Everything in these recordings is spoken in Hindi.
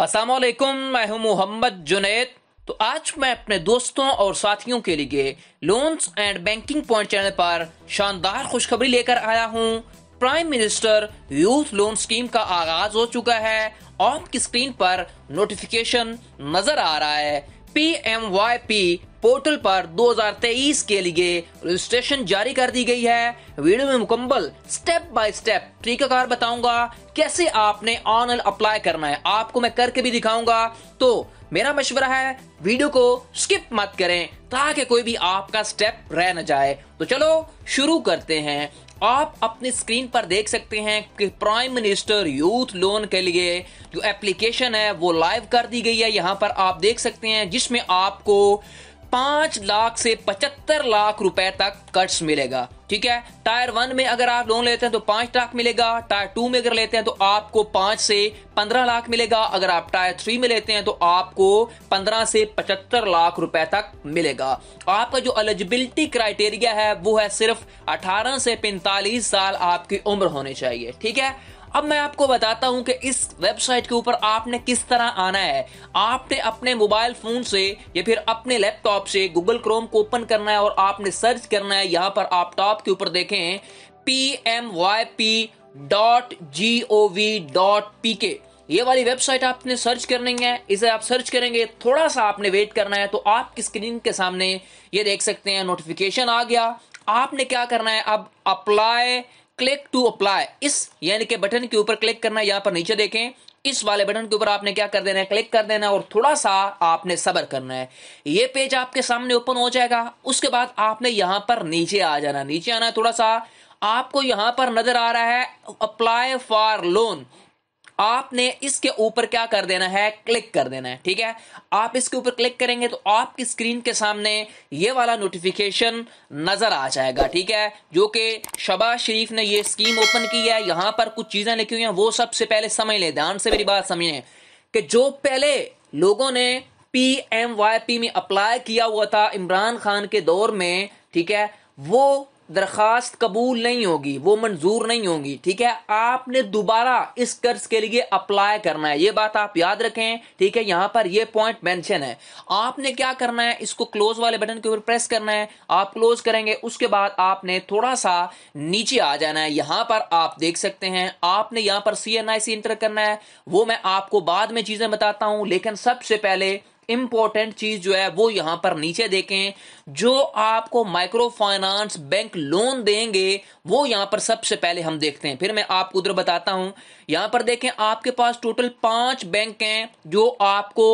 असलकुम मैं हूं मोहम्मद जुनेद तो आज मैं अपने दोस्तों और साथियों के लिए loans and banking point channel पर शानदार खुशखबरी लेकर आया हूं prime minister youth loan scheme का आगाज हो चुका है आपकी स्क्रीन पर नोटिफिकेशन नजर आ रहा है पी पोर्टल पर 2023 के लिए रजिस्ट्रेशन जारी कर दी गई है वीडियो में मुकम्मल स्टेप बाय स्टेप तरीकाकार बताऊंगा कैसे आपने ऑनलाइन अप्लाई करना है आपको मैं करके भी दिखाऊंगा तो मेरा मशवरा है वीडियो को स्किप मत करें ताकि कोई भी आपका स्टेप रह न जाए तो चलो शुरू करते हैं आप अपने स्क्रीन पर देख सकते हैं कि प्राइम मिनिस्टर यूथ लोन के लिए जो एप्लीकेशन है वो लाइव कर दी गई है यहाँ पर आप देख सकते हैं जिसमें आपको पांच लाख से पचहत्तर लाख रुपए तक कट्स मिलेगा ठीक है टायर वन में अगर आप लोन लेते हैं तो पांच लाख मिलेगा टायर टू में अगर लेते हैं तो आपको पांच से पंद्रह लाख मिलेगा अगर आप टायर थ्री में लेते हैं तो आपको पंद्रह से पचहत्तर लाख रुपए तक मिलेगा आपका जो एलिजिबिलिटी क्राइटेरिया है वो है सिर्फ अठारह से पैंतालीस साल आपकी उम्र होनी चाहिए ठीक है अब मैं आपको बताता हूं कि इस वेबसाइट के ऊपर आपने किस तरह आना है आपने अपने मोबाइल फोन से या फिर अपने लैपटॉप से गूगल क्रोम को ओपन करना है और आपने सर्च करना है यहां पर आप टॉप के ऊपर देखें P M Y P dot G O V dot P K ये वाली वेबसाइट आपने सर्च करनी है इसे आप सर्च करेंगे थोड़ा सा आपने वेट करना है तो आपकी स्क्रीन के सामने ये देख सकते हैं नोटिफिकेशन आ गया आपने क्या करना है अब अप्लाई क्लिक टू अप्लाई इस यानी कि बटन के ऊपर क्लिक करना यहां पर नीचे देखें इस वाले बटन के ऊपर आपने क्या कर देना है क्लिक कर देना है और थोड़ा सा आपने सबर करना है ये पेज आपके सामने ओपन हो जाएगा उसके बाद आपने यहां पर नीचे आ जाना नीचे आना थोड़ा सा आपको यहां पर नजर आ रहा है अप्लाई फॉर लोन आपने इसके ऊपर क्या कर देना है क्लिक कर देना है ठीक है आप इसके ऊपर क्लिक करेंगे तो आपकी स्क्रीन के सामने ये वाला नोटिफिकेशन नजर आ जाएगा ठीक है जो कि शबाज शरीफ ने ये स्कीम ओपन की है यहां पर कुछ चीजें लिखी हुई हैं वो सबसे पहले समझ लें ध्यान से मेरी बात समझें कि जो पहले लोगों ने पी एम वाई पी में अप्लाई किया हुआ था इमरान खान के दौर में ठीक है वो दरखास्त कबूल नहीं होगी वो मंजूर नहीं होगी ठीक है आपने दोबारा इस कर्ज के लिए अप्लाई करना है ये बात आप याद रखें ठीक है यहां पर ये पॉइंट मेंशन है आपने क्या करना है इसको क्लोज वाले बटन के ऊपर प्रेस करना है आप क्लोज करेंगे उसके बाद आपने थोड़ा सा नीचे आ जाना है यहां पर आप देख सकते हैं आपने यहां पर सी एन आई सी करना है वो मैं आपको बाद में चीजें बताता हूं लेकिन सबसे पहले इंपॉर्टेंट चीज जो है वो यहां पर नीचे देखें जो आपको माइक्रो फाइनेंस बैंक लोन देंगे वो यहां पर सबसे पहले हम देखते हैं फिर मैं आपको उधर बताता हूं यहां पर देखें आपके पास टोटल पांच बैंक हैं जो आपको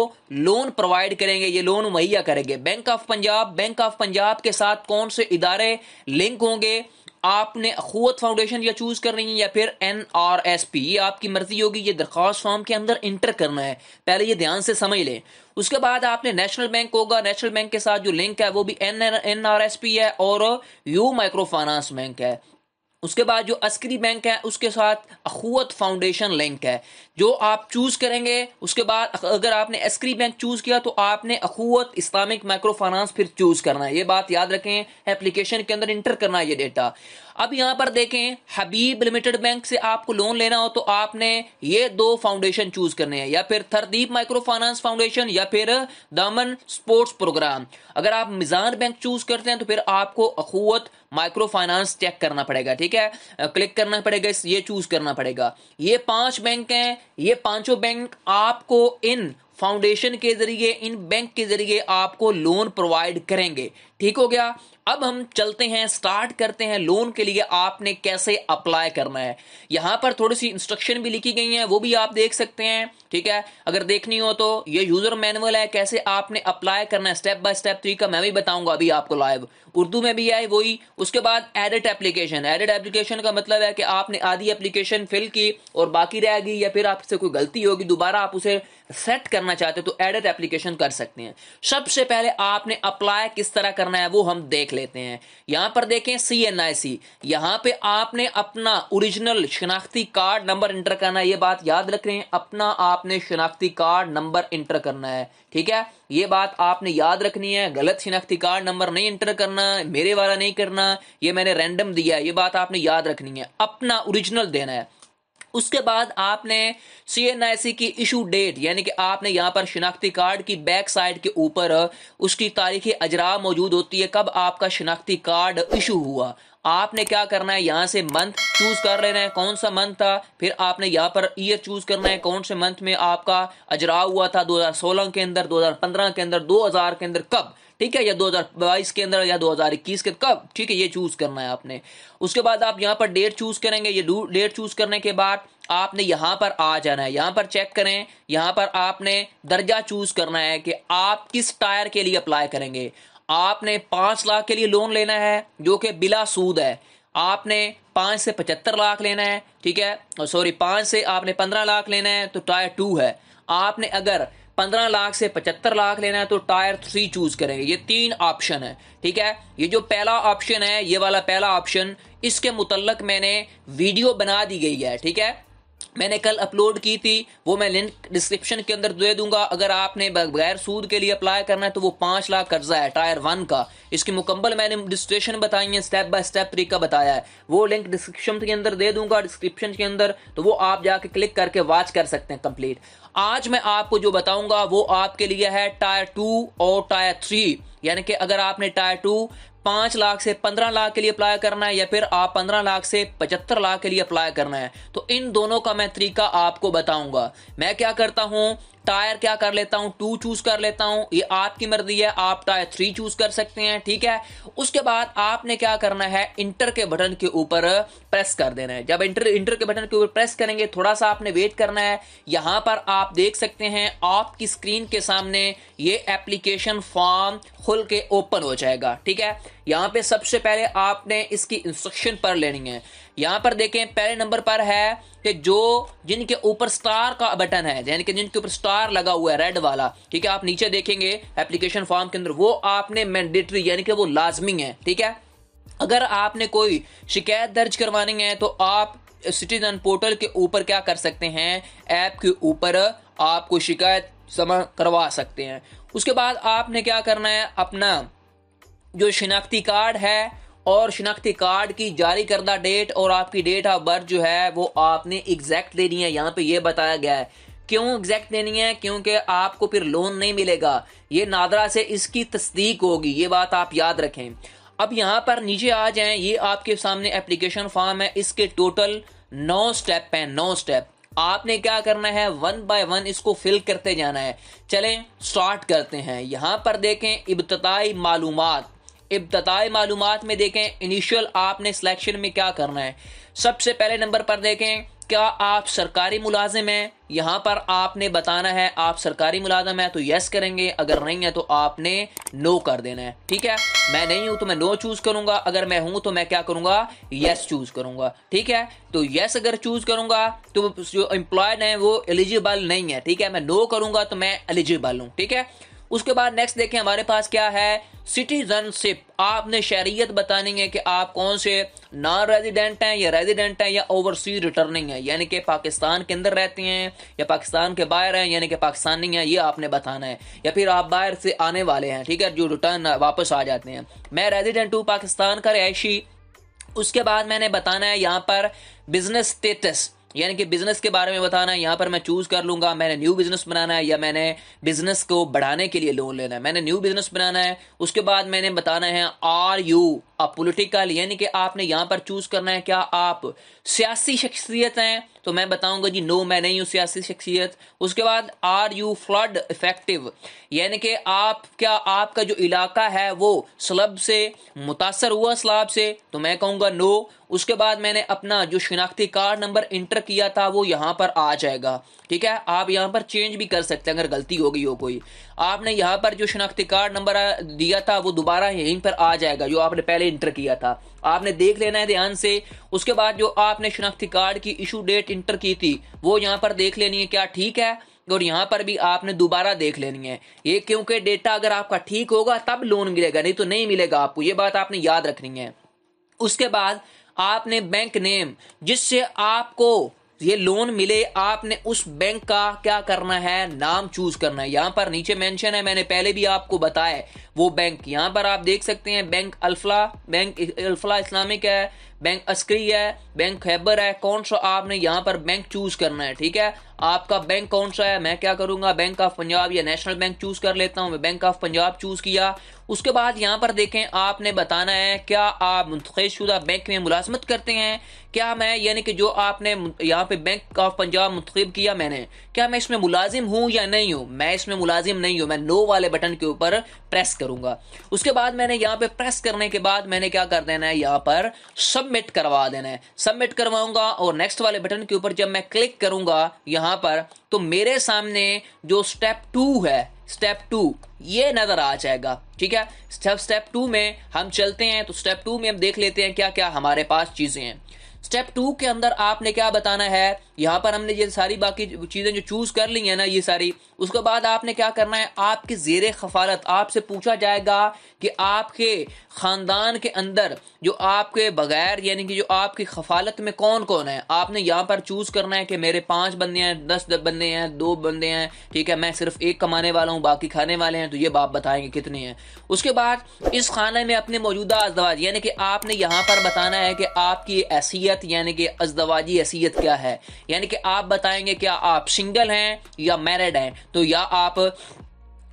लोन प्रोवाइड करेंगे ये लोन मुहैया करेंगे bank of Punjab bank of Punjab के साथ कौन से इदारे लिंक होंगे आपने अखूत फाउंडेशन या चूज़ कर रही है या फिर एन आर एस पी ये आपकी मर्जी होगी ये दरख्वास्त फॉर्म के अंदर इंटर करना है पहले ये ध्यान से समझ लें उसके बाद आपने नेशनल बैंक होगा नेशनल बैंक के साथ जो लिंक है वो भी N N R S P है और यू माइक्रो फाइनेंस बैंक है उसके बाद जो अस्करी बैंक है उसके साथ अखुत फाउंडेशन लिंक है जो आप चूज़ करेंगे उसके बाद अगर आपने अस्करी बैंक चूज़ किया तो आपने अखुत इस्लामिक माइक्रो फाइनेंस फिर चूज़ करना है ये बात याद रखें एप्लीकेशन के अंदर इंटर करना है ये डेटा अब यहां पर देखें हबीब लिमिटेड बैंक से आपको लोन लेना हो तो आपने ये दो फाउंडेशन चूज करने हैं या फिर थरदीप माइक्रो फाइनेंस फाउंडेशन या फिर दामन स्पोर्ट्स प्रोग्राम अगर आप मिजान बैंक चूज करते हैं तो फिर आपको अखुवत माइक्रो फाइनेंस चेक करना पड़ेगा ठीक है क्लिक करना पड़ेगा ये चूज करना पड़ेगा ये पांच बैंक हैं ये पांचों बैंक आपको इन फाउंडेशन के जरिए इन बैंक के जरिए आपको लोन प्रोवाइड करेंगे ठीक हो गया अब हम चलते हैं स्टार्ट करते हैं लोन के लिए आपने कैसे अप्लाई करना है यहां पर थोड़ी सी इंस्ट्रक्शन भी लिखी गई है वो भी आप देख सकते हैं ठीक है अगर देखनी हो तो ये यूजर मैनुअल है कैसे आपने अप्लाई करना है स्टेप बाय स्टेप थ्री का मैं भी बताऊंगा अभी आपको लाइव उर्दू में भी आए वही उसके बाद एडिट एप्लीकेशन एडिट एप्लीकेशन का मतलब है कि आपने आधी एप्लीकेशन फिल की और बाकी रह गई या फिर आपसे कोई गलती होगी दोबारा आप उसे सेट करना चाहते हो तो एडिट एप्लीकेशन कर सकते हैं सबसे पहले आपने अप्लाई किस तरह करना है वो हम देख लेते हैं यहां पर देखें सी एन आई सी यहां पर आपने अपना ओरिजिनल शनाख्ती कार्ड नंबर इंटर करना है ये बात याद रख रहे हैं अपना आपने शनाख्ती कार्ड नंबर इंटर करना है ठीक है ये बात आपने याद रखनी है गलत शिनाख्ती कार्ड नंबर नहीं इंटर करना करना मेरे वाला नहीं करना ये मैंने रैंडम दिया है ये बात आपने याद रखनी है अपना ओरिजिनल देना है उसके बाद आपने सी एन आई सी की इशू डेट यानी कि आपने यहाँ पर शिनाख्ती कार्ड की बैक साइड के ऊपर उसकी तारीख अजरा मौजूद होती है कब आपका शिनाख्ती कार्ड इशू हुआ आपने क्या करना है यहाँ से मंथ चूज कर लेना है कौन सा मंथ था फिर आपने यहाँ पर ईयर चूज करना है कौन से मंथ में आपका अजरा हुआ था 2016 के अंदर 2015 के अंदर 2000 के अंदर कब ठीक है या 2022 के अंदर या 2021 के कब ठीक है ये चूज करना है आपने उसके बाद आप यहाँ पर डेट चूज करेंगे ये डेट चूज करने के बाद आपने यहाँ पर आ जाना है यहाँ पर चेक करें यहाँ पर आपने दर्जा चूज करना है कि आप किस टायर के लिए अप्लाई करेंगे आपने पांच लाख के लिए लोन लेना है जो कि बिला सूद है आपने पांच से पचहत्तर लाख लेना है ठीक है सॉरी पांच से आपने पंद्रह लाख लेना है तो टायर टू है आपने अगर पंद्रह लाख से पचहत्तर लाख लेना है तो टायर थ्री चूज करेंगे ये तीन ऑप्शन है ठीक है ये जो पहला ऑप्शन है ये वाला पहला ऑप्शन इसके मुतलक मैंने वीडियो बना दी गई है ठीक है मैंने कल अपलोड की थी वो मैं लिंक डिस्क्रिप्शन के अंदर दे दूंगा अगर आपने बगैर सूद के लिए अप्लाई करना है तो वो पांच लाख कर्जा है टायर वन का इसकी मुकम्मल मैंने डिस्ट्रेशन बताई है स्टेप बाय स्टेप तरीका बताया है वो लिंक डिस्क्रिप्शन के अंदर दे दूंगा डिस्क्रिप्शन के अंदर तो वो आप जाके क्लिक करके वॉच कर सकते हैं कंप्लीट आज मैं आपको जो बताऊंगा वो आपके लिए है टायर टू और टायर थ्री यानी कि अगर आपने टायर टू पांच लाख से पंद्रह लाख के लिए अप्लाई करना है या फिर आप पंद्रह लाख से पचहत्तर लाख के लिए अप्लाई करना है तो इन दोनों का मैं तरीका आपको बताऊंगा मैं क्या करता हूं टायर क्या कर लेता हूं टू चूज कर लेता हूं ये आपकी मर्जी है आप टायर थ्री चूज कर सकते हैं ठीक है उसके बाद आपने क्या करना है इंटर के बटन के ऊपर प्रेस कर देना है जब इंटर इंटर के बटन के ऊपर प्रेस करेंगे थोड़ा सा आपने वेट करना है यहां पर आप देख सकते हैं आपकी स्क्रीन के सामने ये एप्लीकेशन फॉर्म खुल के ओपन हो जाएगा ठीक है यहाँ पे सबसे पहले आपने इसकी इंस्ट्रक्शन पर लेनी है यहाँ पर देखें पहले नंबर पर है कि जो जिनके ऊपर स्टार का बटन है यानी कि जिनके ऊपर स्टार लगा हुआ है रेड वाला ठीक है आप नीचे देखेंगे एप्लीकेशन फॉर्म के अंदर वो आपने मैंडेटरी यानी कि वो लाजमी है ठीक है अगर आपने कोई शिकायत दर्ज करवानी है तो आप सिटीजन पोर्टल के ऊपर क्या कर सकते हैं ऐप के ऊपर आपको शिकायत समा करवा सकते हैं उसके बाद आपने क्या करना है अपना जो शिनाख्ती कार्ड है और शिनाख्ती कार्ड की जारी करदा डेट और आपकी डेट ऑफ बर्थ जो है वो आपने एग्जैक्ट देनी है यहाँ पे ये बताया गया है क्यों एग्जैक्ट देनी है क्योंकि आपको फिर लोन नहीं मिलेगा ये नादरा से इसकी तस्दीक होगी ये बात आप याद रखें अब यहाँ पर नीचे आ जाएं ये आपके सामने एप्लीकेशन फॉर्म है इसके टोटल नौ स्टेप हैं नौ स्टेप आपने क्या करना है वन बाय वन इसको फिल करते जाना है चलें स्टार्ट करते हैं यहाँ पर देखें इब्तदाई मालूमात इब्तदाई मालूम में देखें इनिशियल आपने सिलेक्शन में क्या करना है सबसे पहले नंबर पर देखें क्या आप सरकारी मुलाजिम हैं यहाँ पर आपने बताना है आप सरकारी मुलाजम हैं तो यस करेंगे अगर नहीं है तो आपने नो कर देना है ठीक है मैं नहीं हूँ तो मैं नो चूज़ करूंगा अगर मैं हूँ तो मैं क्या करूंगा यस चूज़ करूंगा ठीक है तो यस अगर चूज़ करूंगा तो जो एम्प्लॉयड है वो एलिजिबल नहीं है ठीक है मैं नो करूंगा तो मैं एलिजिबल हूँ ठीक है उसके बाद नेक्स्ट देखें हमारे पास क्या है सिटीजनशिप आपने शहरीत बतानी है कि आप कौन से नॉन रेजिडेंट हैं या रेजिडेंट हैं या ओवरसी रिटर्निंग है यानी कि पाकिस्तान के अंदर रहते हैं या पाकिस्तान के बाहर हैं यानी कि पाकिस्तानी हैं ये आपने बताना है या फिर आप बाहर से आने वाले हैं ठीक है जो रिटर्न वापस आ जाते हैं मैं रेजिडेंट हूँ पाकिस्तान का रहायशी उसके बाद मैंने बताना है यहाँ पर बिजनेस स्टेटस यानी कि बिजनेस के बारे में बताना है यहाँ पर मैं चूज कर लूंगा मैंने न्यू बिजनेस बनाना है या मैंने बिजनेस को बढ़ाने के लिए लोन लेना है मैंने न्यू बिजनेस बनाना है उसके बाद मैंने बताना है आर यू अ पोलिटिकल यानी कि आपने यहाँ पर चूज करना है क्या आप सियासी शख्सियत हैं तो मैं बताऊंगा जी नो मैं नहीं हूं सियासी शख्सियत उसके बाद आर यू फ्लड इफेक्टिव यानी कि आप क्या आपका जो इलाका है वो स्लब से मुतासर हुआ स्लाब से तो मैं कहूंगा नो उसके बाद मैंने अपना जो शिनाख्ती कार्ड नंबर इंटर किया था वो यहां पर आ जाएगा ठीक है आप यहां पर चेंज भी कर सकते हैं अगर गलती हो गई हो कोई आपने यहाँ पर जो शनाख्ती कार्ड नंबर दिया था वो दोबारा यहीं पर आ जाएगा जो आपने पहले इंटर किया था आपने देख लेना है ध्यान से उसके बाद जो आपने शनाख्ती कार्ड की इशू डेट इंटर की थी वो यहाँ पर देख लेनी है क्या ठीक है और यहाँ पर भी आपने दोबारा देख लेनी है ये क्योंकि डेटा अगर आपका ठीक होगा तब लोन मिलेगा नहीं तो नहीं मिलेगा आपको ये बात आपने याद रखनी है उसके बाद आपने बैंक नेम जिससे आपको ये लोन मिले आपने उस बैंक का क्या करना है नाम चूज करना है यहां पर नीचे मेंशन है मैंने पहले भी आपको बताया वो बैंक यहाँ पर आप देख सकते हैं bank Alfalah bank Alfalah Islamic है बैंक अस्करी है बैंक खैबर है कौन सा आपने यहाँ पर बैंक चूज करना है ठीक है आपका बैंक कौन सा है मैं क्या करूंगा बैंक ऑफ पंजाब या नेशनल बैंक चूज कर लेता हूँ मैं बैंक ऑफ पंजाब चूज किया उसके बाद यहाँ पर देखें आपने बताना है क्या आप मुंतखबशुदा बैंक में मुलाजमत करते हैं क्या मैं यानी कि जो आपने यहाँ पे बैंक ऑफ पंजाब मुंतब किया मैंने क्या मैं इसमें मुलाजिम हूँ या नहीं हूँ मैं इसमें मुलाजिम नहीं हूँ मैं नो वाले बटन के ऊपर प्रेस कर करूंगा उसके बाद मैंने यहां पे प्रेस करने के बाद मैंने क्या कर देना है यहां पर सबमिट करवा देना है सबमिट करवाऊंगा और नेक्स्ट वाले बटन के ऊपर जब मैं क्लिक करूंगा यहां पर तो मेरे सामने जो स्टेप टू है स्टेप टू ये नजर आ जाएगा ठीक है स्टेप स्टेप टू में हम चलते हैं तो स्टेप टू में हम देख लेते हैं क्या क्या हमारे पास चीजें हैं स्टेप टू के अंदर आपने क्या बताना है यहाँ पर हमने ये सारी बाकी चीज़ें जो चूज़ कर ली है ना ये सारी उसके बाद आपने क्या करना है आपके जेर खफालत आपसे पूछा जाएगा कि आपके ख़ानदान के अंदर जो आपके बगैर यानी कि जो आपकी खफालत में कौन कौन है आपने यहाँ पर चूज़ करना है कि मेरे पांच बंदे हैं दस बंदे हैं दो बंदे हैं ठीक है मैं सिर्फ एक कमाने वाला हूँ बाकी खाने वाले हैं तो ये बाप बताएंगे कितने हैं उसके बाद इस खाने में अपने मौजूदा अजवाज यानी कि आपने यहाँ पर बताना है कि आपकी ऐसी हैसियत यानी कि अजदवाजी हैसियत क्या है यानी कि आप बताएंगे क्या आप सिंगल हैं या मैरिड हैं तो या आप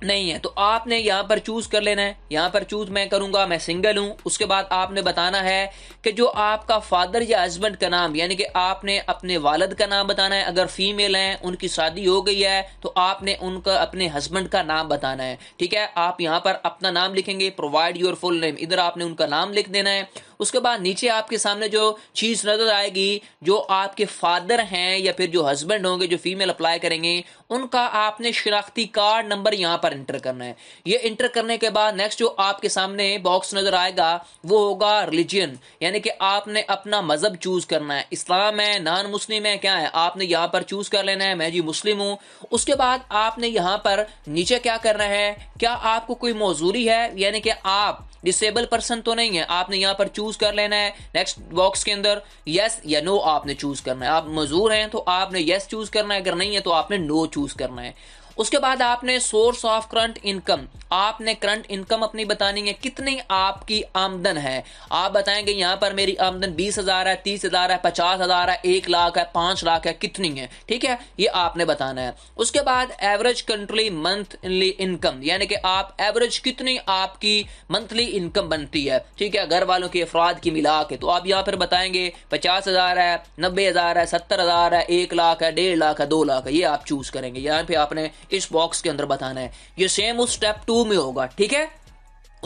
नहीं है तो आपने यहाँ पर चूज कर लेना है यहाँ पर चूज मैं करूंगा मैं सिंगल हूं उसके बाद आपने बताना है कि जो आपका फादर या हस्बैंड का नाम यानी कि आपने अपने वालद का नाम बताना है अगर फीमेल हैं उनकी शादी हो गई है तो आपने उनका अपने हस्बैंड का नाम बताना है ठीक है आप यहाँ पर अपना नाम लिखेंगे प्रोवाइड योर फुल नेम इधर आपने उनका नाम लिख देना है उसके बाद नीचे आपके सामने जो चीज़ नज़र आएगी जो आपके फादर हैं या फिर जो हस्बैंड होंगे जो फीमेल अप्लाई करेंगे उनका आपने शिनाख्ती कार्ड नंबर यहां पर इंटर करना है ये इंटर करने के बाद नेक्स्ट जो आपके सामने बॉक्स नज़र आएगा वो होगा रिलीजियन यानी कि आपने अपना मज़हब चूज़ करना है इस्लाम है नॉन मुस्लिम है क्या है आपने यहां पर चूज़ कर लेना है मैं जी मुस्लिम हूं उसके बाद आपने यहां पर नीचे क्या करना है क्या आपको कोई मौजूरी है यानी कि आप डिसेबल पर्सन तो नहीं है आपने यहां पर चूज़ चूज कर लेना है नेक्स्ट बॉक्स के अंदर यस या नो आपने चूज करना है आप मजूर हैं तो आपने यस चूज करना है अगर नहीं है तो आपने नो चूज करना है उसके बाद आपने सोर्स ऑफ करंट इनकम आपने करंट इनकम अपनी बतानी है कितनी आपकी आमदन है आप बताएंगे यहां पर मेरी आमदन बीस हजार है तीस हजार है पचास हजार है एक लाख है पांच लाख है कितनी है ठीक है ये आपने बताना है उसके बाद एवरेज कंट्री मंथली इनकम यानी कि आप एवरेज कितनी आपकी मंथली इनकम बनती है ठीक है घर वालों के अफराद की मिला के तो आप यहां पर बताएंगे पचास है नब्बे है सत्तर है एक लाख है डेढ़ लाख है दो लाख है ये आप चूज करेंगे यहां पर आपने इस बॉक्स के अंदर बताना है ये सेम उस स्टेप टू में होगा ठीक है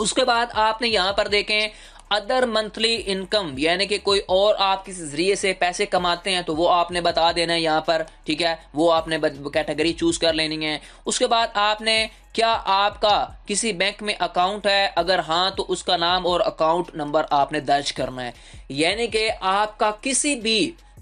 उसके बाद आपने यहां पर देखें अदर मंथली इनकम यानी कि कोई और आप किस जरिए से पैसे कमाते हैं तो वो आपने बता देना है यहाँ पर ठीक है वो आपने कैटेगरी चूज कर लेनी है उसके बाद आपने क्या आपका किसी बैंक में अकाउंट है अगर हाँ तो उसका नाम और अकाउंट नंबर आपने दर्ज करना है यानी कि आपका किसी भी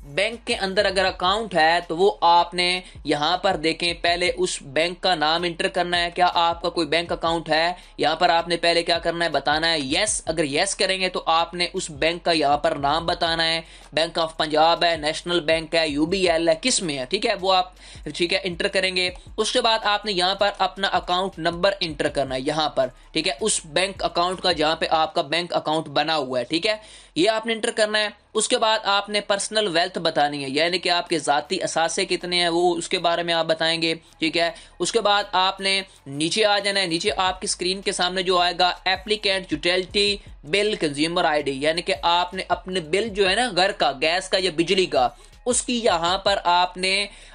बैंक के अंदर अगर अकाउंट है तो वो आपने यहाँ पर देखें पहले उस बैंक का नाम इंटर करना है क्या आपका कोई बैंक अकाउंट है यहाँ पर आपने पहले क्या करना है बताना है यस अगर यस करेंगे तो आपने उस बैंक का यहाँ पर नाम बताना है बैंक ऑफ पंजाब है नेशनल बैंक है यू है किस में है ठीक है वो आप ठीक है इंटर करेंगे उसके बाद आपने यहाँ पर अपना अकाउंट नंबर इंटर करना है यहाँ पर ठीक है उस बैंक अकाउंट का जहाँ पे आपका बैंक अकाउंट बना हुआ है ठीक है ये आपने इंटर करना है उसके बाद आपने पर्सनल वेल्थ बतानी है यानी कि आपके ज़ाती असासे कितने हैं वो उसके बारे में आप बताएंगे ठीक है उसके बाद आपने नीचे आ जाना है नीचे आपकी स्क्रीन के सामने जो आएगा applicant utility bill consumer ID यानी कि आपने अपने बिल जो है ना घर का गैस का या बिजली का उसकी यहां पर आपने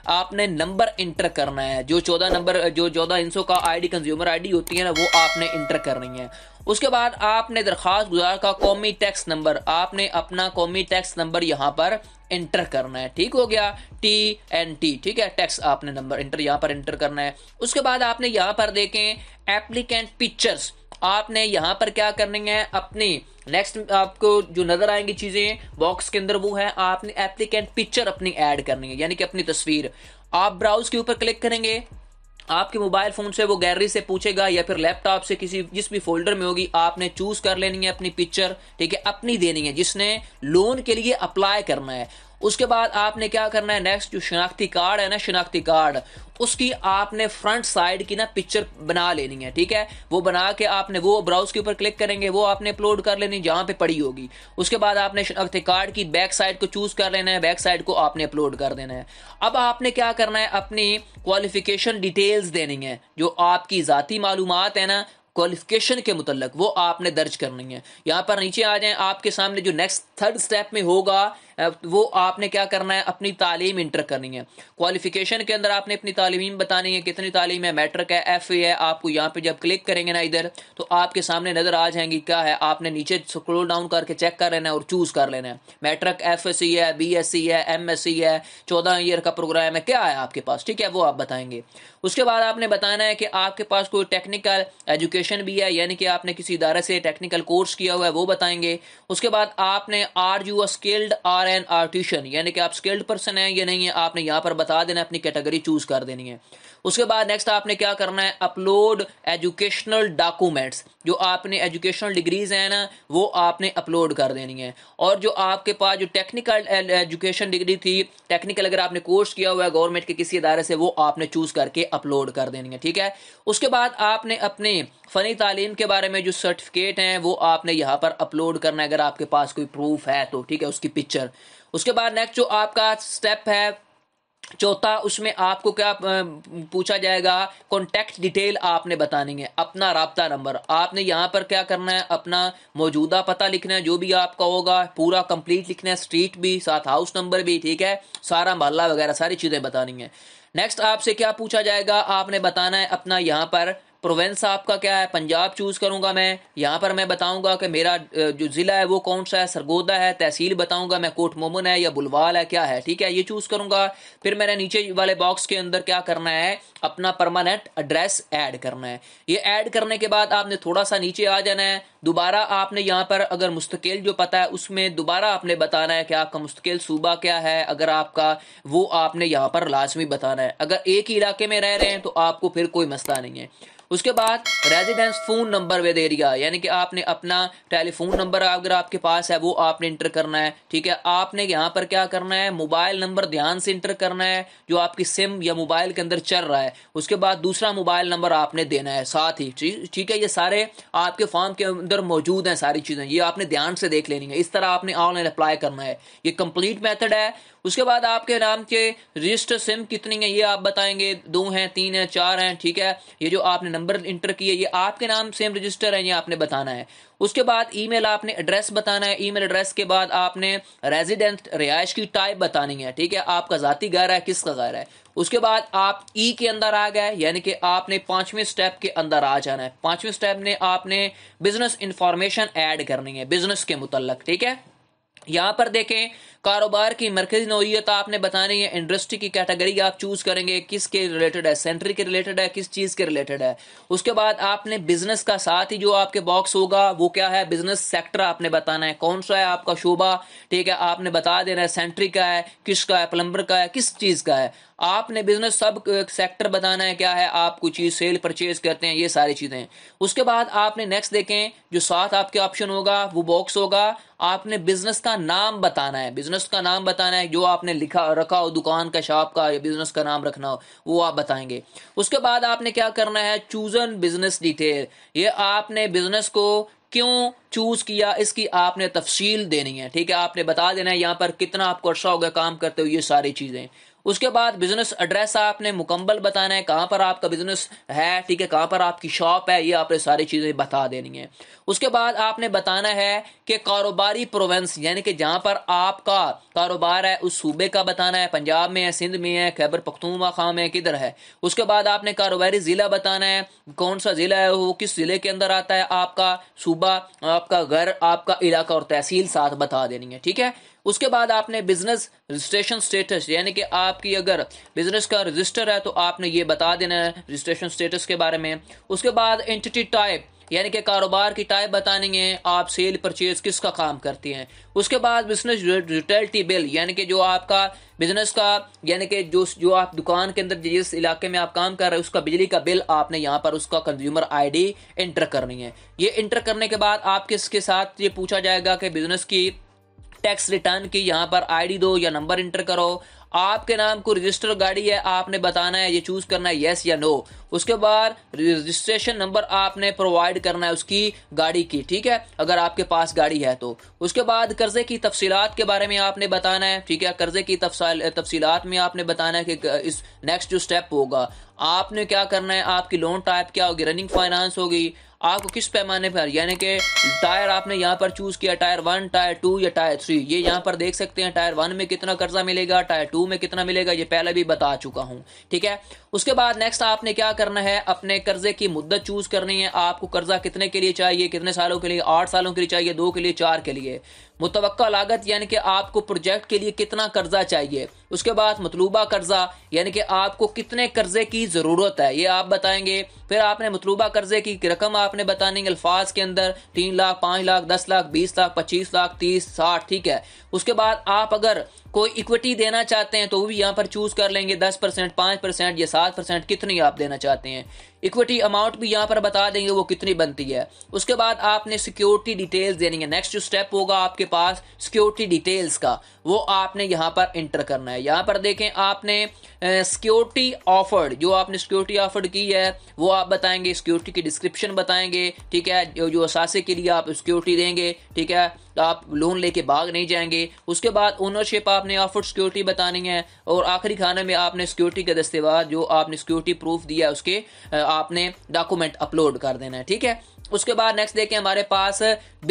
आपने नंबर इंटर करना है जो चौदह नंबर जो चौदह इंसो का आईडी कंज्यूमर आईडी होती है ना वो आपने इंटर करनी है उसके बाद आपने दरखास्त गुजार का कौमी टैक्स नंबर आपने अपना कौमी टैक्स नंबर यहां पर इंटर करना है ठीक हो गया टी एन टी ठीक है टैक्स आपने नंबर इंटर यहां पर इंटर करना है उसके बाद आपने यहां पर देखें एप्लीकेंट पिक्चर्स आपने यहां पर क्या करनी है अपनी नेक्स्ट आपको जो नजर आएंगी चीजें बॉक्स के अंदर वो है आपने एप्लीकेंट पिक्चर अपनी ऐड करनी है यानी कि अपनी तस्वीर आप ब्राउज के ऊपर क्लिक करेंगे आपके मोबाइल फोन से वो गैलरी से पूछेगा या फिर लैपटॉप से किसी जिस भी फोल्डर में होगी आपने चूज कर लेनी है अपनी पिक्चर ठीक है अपनी देनी है जिसने लोन के लिए अप्लाई करना है उसके बाद आपने क्या करना है नेक्स्ट जो शिनाख्ती कार्ड है ना शनाख्ती कार्ड उसकी आपने फ्रंट साइड की ना पिक्चर बना लेनी है ठीक है वो बना के आपने वो ब्राउज के ऊपर क्लिक करेंगे वो आपने अपलोड कर लेनी जहां पे पड़ी होगी उसके बाद आपने शनाख्ती कार्ड की बैक साइड को चूज कर लेना है बैक साइड को आपने अपलोड कर देना है अब आपने क्या करना है अपनी क्वालिफिकेशन डिटेल्स देनी है जो आपकी ज़ाती मालूम है ना क्वालिफिकेशन के मुतलक वो आपने दर्ज करनी है यहाँ पर नीचे आ जाए आपके सामने जो नेक्स्ट थर्ड स्टेप में होगा वो आपने क्या करना है अपनी तालीम इंटर करनी है क्वालिफिकेशन के अंदर आपने अपनी तालीम बतानी है कितनी तालीम है मैट्रिक है एफ है आपको यहाँ पे जब क्लिक करेंगे ना इधर तो आपके सामने नज़र आ जाएंगी क्या है आपने नीचे स्क्रोल डाउन करके चेक कर लेना है और चूज़ कर लेना है मैट्रिक एफ है बी है एम है चौदह ईयर का प्रोग्राम है क्या है आपके पास ठीक है वो आप बताएंगे उसके बाद आपने बताना है कि आपके पास कोई टेक्निकल एजुकेशन एजुकेशन भी है यानी कि आपने किसी इदारे से टेक्निकल कोर्स किया हुआ है वो बताएंगे उसके बाद आपने are you skilled or an artisan यानी कि आप स्किल्ड पर्सन है या नहीं है आपने यहाँ पर बता देना अपनी कैटेगरी चूज़ कर देनी है उसके बाद नेक्स्ट आपने क्या करना है अपलोड एजुकेशनल डॉक्यूमेंट्स जो आपने एजुकेशनल डिग्रीज हैं ना वो आपने अपलोड कर देनी है और जो आपके पास जो टेक्निकल एजुकेशन डिग्री थी टेक्निकल अगर आपने कोर्स किया हुआ है गवर्नमेंट के किसी अदारे से वो आपने चूज़ करके अपलोड कर देनी है ठीक है उसके बाद आपने अपने फ़नी तालीम के बारे में जो सर्टिफिकेट हैं वो आपने यहाँ पर अपलोड करना है अगर आपके पास कोई प्रूफ है तो ठीक है उसकी पिक्चर उसके बाद नेक्स्ट जो आपका स्टेप है चौथा उसमें आपको क्या पूछा जाएगा कॉन्टैक्ट डिटेल आपने बतानी है अपना रबता नंबर आपने यहाँ पर क्या करना है अपना मौजूदा पता लिखना है जो भी आपका होगा पूरा कंप्लीट लिखना है स्ट्रीट भी साथ हाउस नंबर भी ठीक है सारा महल्ला वगैरह सारी चीज़ें बतानी है नेक्स्ट आपसे क्या पूछा जाएगा आपने बताना है अपना यहाँ पर प्रोवेंस आपका क्या है पंजाब चूज़ करूंगा मैं यहाँ पर मैं बताऊंगा कि मेरा जो ज़िला है वो कौन सा है सरगोदा है तहसील बताऊंगा मैं कोट मोमन है या बुलवाल है क्या है ठीक है ये चूज़ करूंगा फिर मैंने नीचे वाले बॉक्स के अंदर क्या करना है अपना परमानेंट एड्रेस ऐड करना है ये ऐड करने के बाद आपने थोड़ा सा नीचे आ जाना है दोबारा आपने यहाँ पर अगर मुस्तकिल जो पता है उसमें दोबारा आपने बताना है कि आपका मुस्तकिल सूबा क्या है अगर आपका वो आपने यहाँ पर लाजमी बताना है अगर एक ही इलाके में रह रहे हैं तो आपको फिर कोई मसला नहीं है उसके बाद residence phone number with area यानी कि आपने अपना टेलीफोन नंबर अगर आपके पास है वो आपने इंटर करना है ठीक है आपने यहाँ पर क्या करना है मोबाइल नंबर ध्यान से इंटर करना है जो आपकी सिम या मोबाइल के अंदर चल रहा है उसके बाद दूसरा मोबाइल नंबर आपने देना है साथ ही ठीक है ये सारे आपके फॉर्म के अंदर मौजूद हैं सारी चीज़ें ये आपने ध्यान से देख लेनी है इस तरह आपने ऑनलाइन अप्लाई करना है ये कंप्लीट मेथड है उसके बाद आपके नाम के रजिस्टर सिम कितनी है ये आप बताएंगे दो हैं तीन हैं चार हैं ठीक है ये जो आपने नंबर इंटर किए ये आपके नाम सेम रजिस्टर है ये आपने बताना है उसके बाद ईमेल आपने एड्रेस बताना है ईमेल एड्रेस के बाद आपने रेजिडेंट रिहायश की टाइप बतानी है ठीक है आपका जाति घर है किसका घर है उसके बाद आप ई e के अंदर आ गए यानी कि आपने पांचवें स्टेप के अंदर आ जाना है पांचवें स्टेप ने आपने बिजनेस इंफॉर्मेशन ऐड करनी है बिजनेस के मुतलक ठीक है यहां पर देखें कारोबार की मरकजी नोयत आपने बतानी है इंडस्ट्री की कैटेगरी आप चूज़ करेंगे किसके रिलेटेड है सेंट्री के रिलेटेड है किस चीज़ के रिलेटेड है उसके बाद आपने बिजनेस का साथ ही जो आपके बॉक्स होगा वो क्या है बिजनेस सेक्टर आपने बताना है कौन सा है आपका शोभा ठीक है आपने बता देना है सेंट्री का है किसका है प्लम्बर का है किस चीज़ का है आपने बिजनेस सब सेक्टर बताना है क्या है आप कुछ चीज़ सेल परचेज करते हैं ये सारी चीज़ें उसके बाद आपने नेक्स्ट देखें जो साथ आपके ऑप्शन होगा वो बॉक्स होगा आपने बिजनेस का नाम बताना है बिजनेस का नाम बताना है जो आपने लिखा रखा हो दुकान का शॉप का या बिजनेस का नाम रखना हो वो आप बताएंगे उसके बाद आपने क्या करना है चूजन बिजनेस डिटेल ये आपने बिजनेस को क्यों चूज किया इसकी आपने तफसील देनी है ठीक है आपने बता देना है यहाँ पर कितना आपको अर्सा होगा काम करते हुए ये सारी चीज़ें उसके बाद बिजनेस एड्रेस आपने मुकम्मल बताना है कहाँ पर आपका बिजनेस है ठीक है कहाँ पर आपकी शॉप है ये आपने सारी चीज़ें बता देनी है उसके बाद आपने बताना है कि कारोबारी प्रोवेंस यानी कि जहाँ पर आपका कारोबार है उस सूबे का बताना है पंजाब में है सिंध में है खैबर पख्तूमा खाम है किधर है उसके बाद आपने कारोबारी ज़िला बताना है कौन सा ज़िला है वो किस ज़िले के अंदर आता है आपका सूबा आपका घर आपका इलाका और तहसील साथ बता देनी है ठीक है उसके बाद आपने बिजनेस रजिस्ट्रेशन स्टेटस यानी कि आपकी अगर बिजनेस का रजिस्टर है तो आपने ये बता देना है रजिस्ट्रेशन स्टेटस के बारे में उसके बाद एंटिटी टाइप यानी कि कारोबार की टाइप बतानी है आप सेल परचेज किसका काम करती हैं उसके बाद बिजनेस यूटिलिटी बिल यानी कि जो आपका बिजनेस का यानी कि जो जो आप दुकान के अंदर जिस इलाके में आप काम कर रहे हैं उसका बिजली का बिल आपने यहाँ पर उसका कंज्यूमर आईडी एंटर करनी है ये एंटर करने के बाद आप किसके साथ ये पूछा जाएगा कि बिजनेस की टैक्स रिटर्न की यहाँ पर आईडी दो या नंबर इंटर करो आपके नाम को रजिस्टर गाड़ी है आपने बताना है ये चूज करना है येस या नो उसके बाद रजिस्ट्रेशन नंबर आपने प्रोवाइड करना है उसकी गाड़ी की ठीक है अगर आपके पास गाड़ी है तो उसके बाद कर्जे की तफसीलात के बारे में आपने बताना है ठीक है कर्जे की तफसीलात में आपने बताना है कि इस नेक्स्ट जो स्टेप होगा आपने क्या करना है आपकी लोन टाइप क्या होगी रनिंग फाइनेंस होगी आपको किस पैमाने पर यानी कि टायर आपने यहाँ पर चूज किया टायर वन टायर टू या टायर थ्री ये यहाँ पर देख सकते हैं टायर वन में कितना कर्जा मिलेगा टायर टू में कितना मिलेगा ये पहले भी बता चुका हूँ ठीक है उसके बाद नेक्स्ट आपने क्या करना है अपने कर्जे की मुद्दत चूज करनी है आपको कर्जा कितने के लिए चाहिए कितने सालों के लिए आठ सालों के लिए चाहिए दो के लिए चार के लिए मुतव लागत यानी कि आपको प्रोजेक्ट के लिए कितना कर्जा चाहिए उसके बाद मतलूबा कर्जा यानी कि आपको कितने कर्जे की ज़रूरत है ये आप बताएंगे फिर आपने मतलूबा कर्जे की रकम आपने बतानी अल्फाज के अंदर तीन लाख पाँच लाख दस लाख बीस लाख पच्चीस लाख तीस साठ ठीक है उसके बाद आप अगर कोई इक्विटी देना चाहते हैं तो वो भी यहाँ पर चूज कर लेंगे दस परसेंट पाँच परसेंट या सात परसेंट कितनी आप देना चाहते हैं इक्विटी अमाउंट भी यहाँ पर बता देंगे वो कितनी बनती है उसके बाद आपने सिक्योरिटी डिटेल्स देनी है नेक्स्ट जो स्टेप होगा आपके पास सिक्योरिटी डिटेल्स का वो आपने यहाँ पर इंटर करना है यहाँ पर देखें आपने सिक्योरिटी ऑफर्ड जो आपने सिक्योरिटी ऑफर्ड की है वो आप बताएंगे सिक्योरिटी की डिस्क्रिप्शन बताएंगे ठीक है जो जो असासे के लिए आप सिक्योरिटी देंगे ठीक है तो आप लोन लेके भाग नहीं जाएंगे उसके बाद ओनरशिप आपने ऑफर्ड सिक्योरिटी बतानी है और आखिरी खाने में आपने सिक्योरिटी के दस्तेवाज जो आपने सिक्योरिटी प्रूफ दिया है उसके आपने डॉक्यूमेंट अपलोड कर देना है ठीक है उसके बाद नेक्स्ट देखें हमारे पास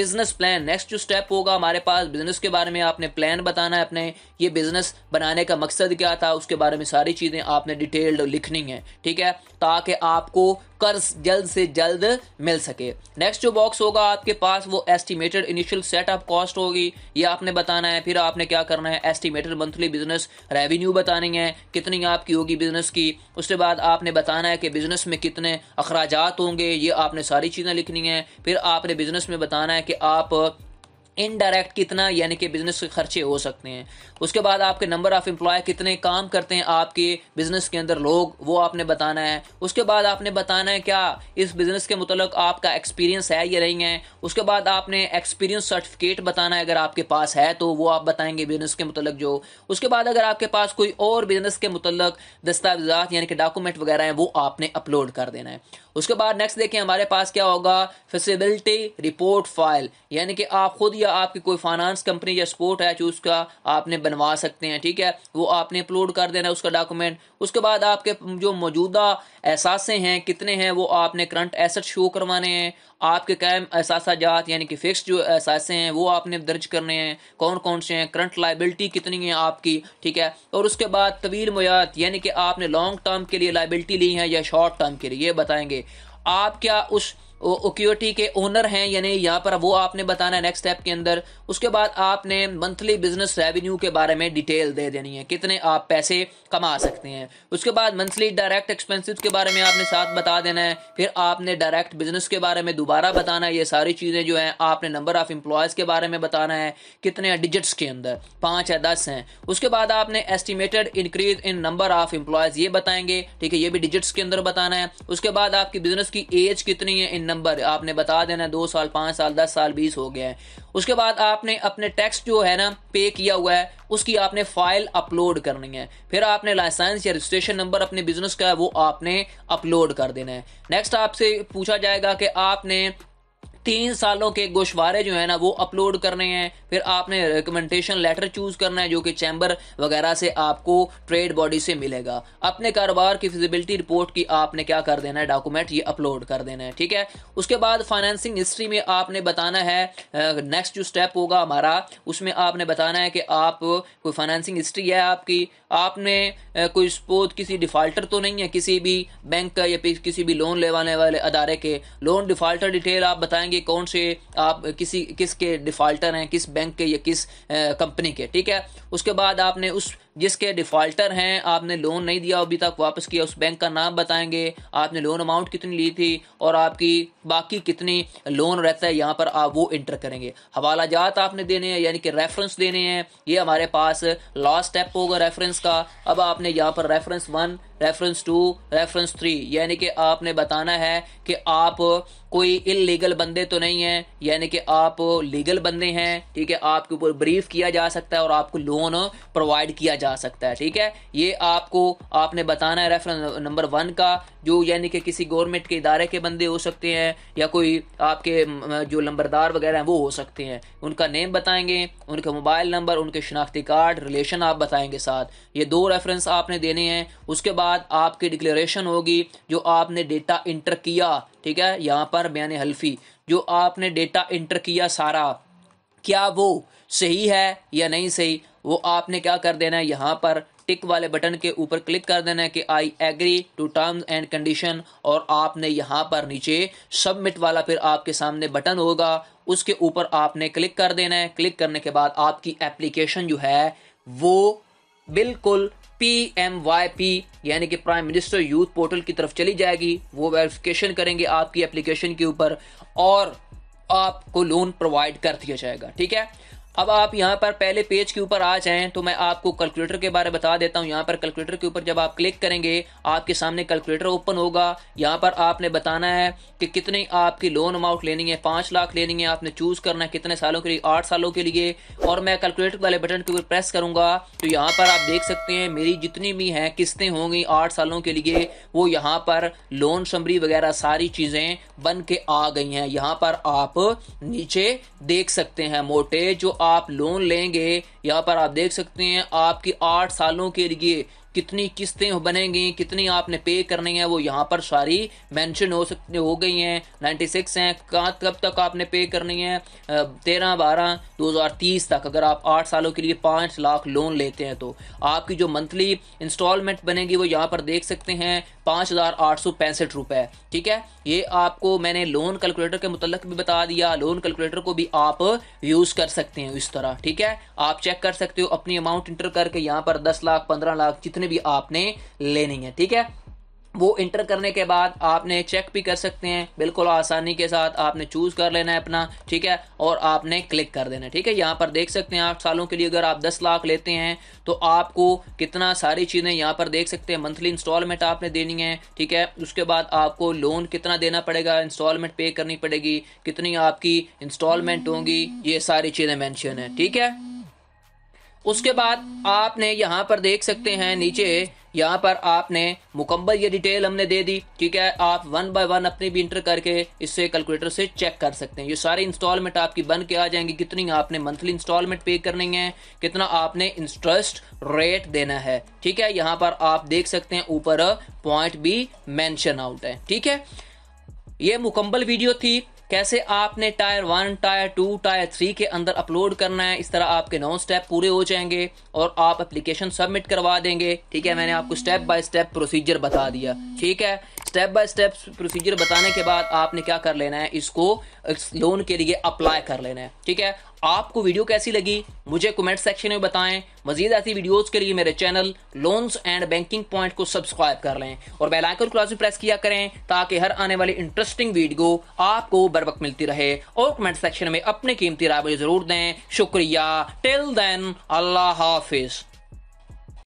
बिजनेस प्लान नेक्स्ट जो स्टेप होगा हमारे पास बिजनेस के बारे में आपने प्लान बताना है अपने ये बिजनेस बनाने का मकसद क्या था उसके बारे में सारी चीज़ें आपने डिटेल्ड लिखनी है ठीक है ताकि आपको कर्ज जल्द से जल्द मिल सके नेक्स्ट जो बॉक्स होगा आपके पास वो एस्टिमेटेड इनिशियल सेटअप कॉस्ट होगी ये आपने बताना है फिर आपने क्या करना है एस्टिमेटेड मंथली बिजनेस रेवेन्यू बतानी है कितनी आपकी होगी बिजनेस की उसके बाद आपने बताना है कि बिजनेस में कितने अखराजात होंगे ये आपने सारी चीज़ें लिखी सीखनी है फिर आपने बिजनेस में बताना है कि आप इनडायरेक्ट कितना यानी कि बिजनेस के खर्चे हो सकते हैं उसके बाद आपके नंबर ऑफ एम्प्लॉय कितने काम करते हैं आपके बिजनेस के अंदर लोग वो आपने बताना है उसके बाद आपने बताना है क्या इस बिजनेस के मुतलक आपका एक्सपीरियंस है या नहीं है उसके बाद आपने एक्सपीरियंस सर्टिफिकेट बताना है अगर आपके पास है तो वो आप बताएंगे बिजनेस के मुतलक जो उसके बाद अगर आपके पास कोई और बिजनेस के मुतलक दस्तावेजात यानी कि डॉक्यूमेंट वगैरह हैं वो आपने अपलोड कर देना है उसके बाद नेक्स्ट देखें हमारे पास क्या होगा फेसिबिलिटी रिपोर्ट फाइल यानी कि आप खुद ही उसका आपकी कोई फाइनेंस कंपनी या स्पोर्ट है जो उसका आपने बनवा सकते हैं ठीक है वो आपने अपलोड कर देना उसका डॉक्यूमेंट उसके बाद आपके जो मौजूदा एहसासें हैं कितने हैं वो आपने करंट एसेट शो करवाने हैं आपके कैम एहसास जात यानी कि फिक्स जो एहसासें हैं वो आपने दर्ज करने हैं कौन कौन से हैं करंट लाइबिलिटी कितनी है आपकी ठीक है और उसके बाद तवील मुयात यानी कि आपने लॉन्ग टर्म के लिए लाइबिलिटी ली है या शॉर्ट टर्म के लिए ये बताएंगे आप क्या उस ओक्योटी के ओनर हैं यानी यहाँ पर वो आपने बताना है नेक्स्ट स्टेप के अंदर उसके बाद आपने मंथली बिजनेस रेवेन्यू के बारे में डिटेल दे देनी है कितने आप पैसे कमा सकते हैं उसके बाद मंथली डायरेक्ट एक्सपेंसिस के बारे में आपने साथ बता देना है फिर आपने डायरेक्ट बिजनेस के बारे में दोबारा बताना है ये सारी चीज़ें जो हैं आपने नंबर ऑफ एम्प्लॉयज़ के बारे में बताना है कितने डिजिट्स के अंदर पाँच या दस हैं उसके बाद आपने estimated increase in number of employees ये बताएंगे ठीक है ये भी डिजिट्स के अंदर बताना है उसके बाद आपकी बिजनेस की एज कितनी है इन नंबर आपने बता देना दो साल पांच साल दस साल बीस हो गया है उसके बाद आपने अपने टैक्स जो है ना पे किया हुआ है उसकी आपने फाइल अपलोड करनी है फिर आपने लाइसेंस या रजिस्ट्रेशन नंबर अपने बिजनेस का वो आपने अपलोड कर देना है नेक्स्ट आपसे पूछा जाएगा कि आपने तीन सालों के गोशवारे जो है ना वो अपलोड करने हैं फिर आपने रिकमेंडेशन लेटर चूज करना है जो कि चैम्बर वगैरह से आपको ट्रेड बॉडी से मिलेगा अपने कारोबार की फिजिबिलिटी रिपोर्ट की आपने क्या कर देना है डॉक्यूमेंट ये अपलोड कर देना है ठीक है उसके बाद फाइनेंसिंग हिस्ट्री में आपने बताना है नेक्स्ट जो स्टेप होगा हमारा उसमें आपने बताना है कि आप कोई फाइनेंसिंग हिस्ट्री है आपकी आपने कोई स्पोर्ट किसी डिफाल्टर तो नहीं है किसी भी बैंक का या किसी भी लोन लेवाने वाले अदारे के लोन डिफाल्टर डिटेल आप बताएंगे बताएंगे कौन से आप किसी किसके डिफॉल्टर डिफ़ाल्टर हैं किस बैंक के या किस कंपनी के ठीक है उसके बाद आपने उस जिसके डिफ़ॉल्टर हैं आपने लोन नहीं दिया अभी तक वापस किया उस बैंक का नाम बताएंगे आपने लोन अमाउंट कितनी ली थी और आपकी बाकी कितनी लोन रहता है यहाँ पर आप वो इंटर करेंगे हवाला जात आपने देने हैं यानी कि रेफरेंस देने हैं ये हमारे पास लास्ट स्टेप होगा रेफरेंस का अब आपने यहाँ पर reference one reference two reference three यानी कि आपने बताना है कि आप कोई इलीगल बंदे तो नहीं हैं यानी कि आप लीगल बंदे हैं ठीक है आपके ऊपर ब्रीफ किया जा सकता है और आपको लोन प्रोवाइड किया जा जा सकता है ठीक है ये आपको आपने बताना है रेफरेंस नंबर वन का जो यानी कि किसी गवर्नमेंट के इदारे के बंदे हो सकते हैं या कोई आपके जो लंबरदार वगैरह हैं वो हो सकते हैं उनका नेम बताएंगे उनका मोबाइल नंबर उनके शनाख्ती कार्ड रिलेशन आप बताएंगे साथ ये दो रेफरेंस आपने देने हैं उसके बाद आपकी डिक्लेरेशन होगी जो आपने डेटा इंटर किया ठीक है यहाँ पर बयान हल्फी जो आपने डेटा इंटर किया सारा क्या वो सही है या नहीं सही वो आपने क्या कर देना है यहाँ पर टिक वाले बटन के ऊपर क्लिक कर देना है कि I agree to terms and condition और आपने यहाँ पर नीचे सबमिट वाला फिर आपके सामने बटन होगा उसके ऊपर आपने क्लिक कर देना है क्लिक करने के बाद आपकी एप्लीकेशन जो है वो बिल्कुल पी एम वाई पी यानी कि प्राइम मिनिस्टर यूथ पोर्टल की तरफ चली जाएगी वो वेरिफिकेशन करेंगे आपकी एप्लीकेशन के ऊपर और आपको लोन प्रोवाइड कर दिया जाएगा ठीक है अब आप यहाँ पर पहले पेज के ऊपर आ जाएं तो मैं आपको कैलकुलेटर के बारे में बता देता हूँ यहाँ पर कैलकुलेटर के ऊपर जब आप क्लिक करेंगे आपके सामने कैलकुलेटर ओपन होगा यहाँ पर आपने बताना है कि कितनी आपकी लोन अमाउंट लेनी है पाँच लाख लेनी है आपने चूज़ करना है कितने सालों के लिए आठ सालों के लिए और मैं कैलकुलेटर वाले बटन के ऊपर प्रेस करूँगा तो यहाँ पर आप देख सकते हैं मेरी जितनी भी हैं किस्तें होंगी आठ सालों के लिए वो यहाँ पर लोन समरी वगैरह सारी चीज़ें बन के आ गई हैं यहाँ पर आप नीचे देख सकते हैं मोटे जो आप लोन लेंगे यहाँ पर आप देख सकते हैं आपकी आठ सालों के लिए कितनी किस्तें बनेंगी कितनी आपने पे करनी है वो यहाँ पर सारी मेंशन हो सकती हो गई हैं सिक्स हैं कहाँ कब तक आपने पे करनी है तेरह बारह दो हजार तीस तक अगर आप आठ सालों के लिए पाँच लाख लोन लेते हैं तो आपकी जो मंथली इंस्टॉलमेंट बनेगी वो यहाँ पर देख सकते हैं पाँच हज़ार आठ सौ पैंसठ रुपये ठीक है ये आपको मैंने लोन कैलकुलेटर के मुतलक भी बता दिया लोन कैलकुलेटर को भी आप यूज़ कर सकते हैं इस तरह ठीक है आप चेक कर सकते हो अपनी अमाउंट इंटर करके यहाँ पर दस लाख पंद्रह लाख जितने जितने भी आपने लेनी है ठीक है वो इंटर करने के बाद आपने चेक भी कर सकते हैं बिल्कुल आसानी के साथ आपने चूज़ कर लेना है अपना ठीक है और आपने क्लिक कर देना है ठीक है यहाँ पर देख सकते हैं आठ सालों के लिए अगर आप 10 लाख लेते हैं तो आपको कितना सारी चीज़ें यहाँ पर देख सकते हैं मंथली इंस्टॉलमेंट आपने देनी है ठीक है उसके बाद आपको लोन कितना देना पड़ेगा इंस्टॉलमेंट पे करनी पड़ेगी कितनी आपकी इंस्टॉलमेंट होंगी ये सारी चीज़ें मैंशन है ठीक है उसके बाद आपने यहाँ पर देख सकते हैं नीचे यहाँ पर आपने मुकम्मल ये डिटेल हमने दे दी ठीक है आप वन बाय वन अपनी भी इंटर करके इससे कैलकुलेटर से चेक कर सकते हैं ये सारी इंस्टॉलमेंट आपकी बन के आ जाएंगी कितनी आपने मंथली इंस्टॉलमेंट पे करनी है कितना आपने इंटरेस्ट रेट देना है ठीक है यहाँ पर आप देख सकते हैं ऊपर पॉइंट भी मैंशन आउट है ठीक है ये मुकम्मल वीडियो थी कैसे आपने tier one tier two tier three के अंदर अपलोड करना है इस तरह आपके नौ स्टेप पूरे हो जाएंगे और आप एप्लीकेशन सबमिट करवा देंगे ठीक है मैंने आपको स्टेप बाय स्टेप प्रोसीजर बता दिया ठीक है स्टेप बाय स्टेप प्रोसीजर बताने के बाद आपने क्या कर लेना है इसको इस लोन के लिए अप्लाई कर लेना है ठीक है आपको वीडियो कैसी लगी मुझे कमेंट सेक्शन में बताएं मजीद ऐसी वीडियोस के लिए मेरे channel loans and banking point को सब्सक्राइब कर लें और बेल आइकन क्लास भी प्रेस किया करें ताकि हर आने वाली इंटरेस्टिंग वीडियो आपको बर वक्त मिलती रहे और कमेंट सेक्शन में अपने कीमती राय जरूर दें शुक्रिया टिल देन अल्लाह हाफिज़